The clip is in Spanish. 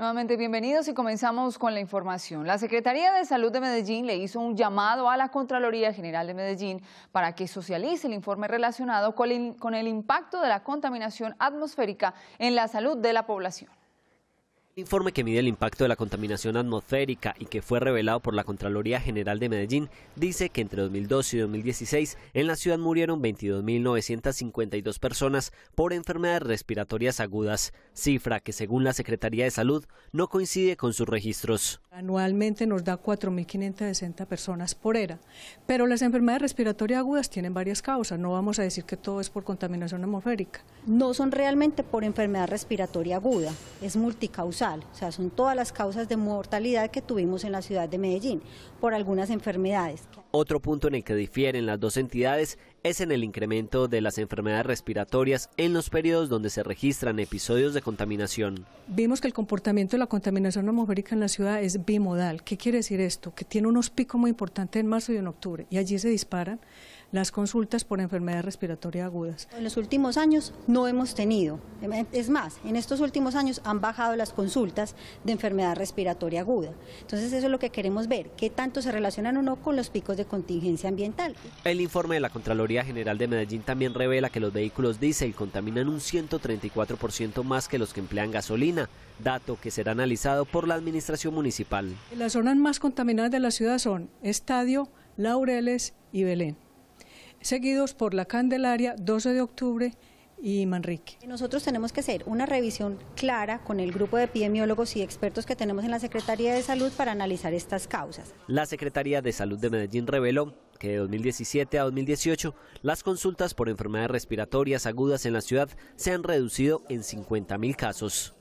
Nuevamente bienvenidos y comenzamos con la información. La Secretaría de Salud de Medellín le hizo un llamado a la Contraloría General de Medellín para que socialice el informe relacionado con el impacto de la contaminación atmosférica en la salud de la población. El informe que mide el impacto de la contaminación atmosférica y que fue revelado por la Contraloría General de Medellín dice que entre 2012 y 2016 en la ciudad murieron 22.952 personas por enfermedades respiratorias agudas, cifra que según la Secretaría de Salud no coincide con sus registros. Anualmente nos da 4.560 personas por era, pero las enfermedades respiratorias agudas tienen varias causas, no vamos a decir que todo es por contaminación atmosférica. No son realmente por enfermedad respiratoria aguda, es multicausal o sea, son todas las causas de mortalidad que tuvimos en la ciudad de Medellín por algunas enfermedades. Otro punto en el que difieren las dos entidades es en el incremento de las enfermedades respiratorias en los periodos donde se registran episodios de contaminación. Vimos que el comportamiento de la contaminación atmosférica en la ciudad es bimodal. ¿Qué quiere decir esto? Que tiene unos picos muy importantes en marzo y en octubre y allí se disparan las consultas por enfermedad respiratoria aguda. En los últimos años no hemos tenido, es más, en estos últimos años han bajado las consultas de enfermedad respiratoria aguda. Entonces eso es lo que queremos ver, qué tanto se relacionan o no con los picos de contingencia ambiental. El informe de la Contraloría General de Medellín también revela que los vehículos diésel contaminan un 134% más que los que emplean gasolina, dato que será analizado por la administración municipal. Las zonas más contaminadas de la ciudad son Estadio, Laureles y Belén seguidos por La Candelaria, 12 de octubre y Manrique. Nosotros tenemos que hacer una revisión clara con el grupo de epidemiólogos y expertos que tenemos en la Secretaría de Salud para analizar estas causas. La Secretaría de Salud de Medellín reveló que de 2017 a 2018 las consultas por enfermedades respiratorias agudas en la ciudad se han reducido en 50.000 casos.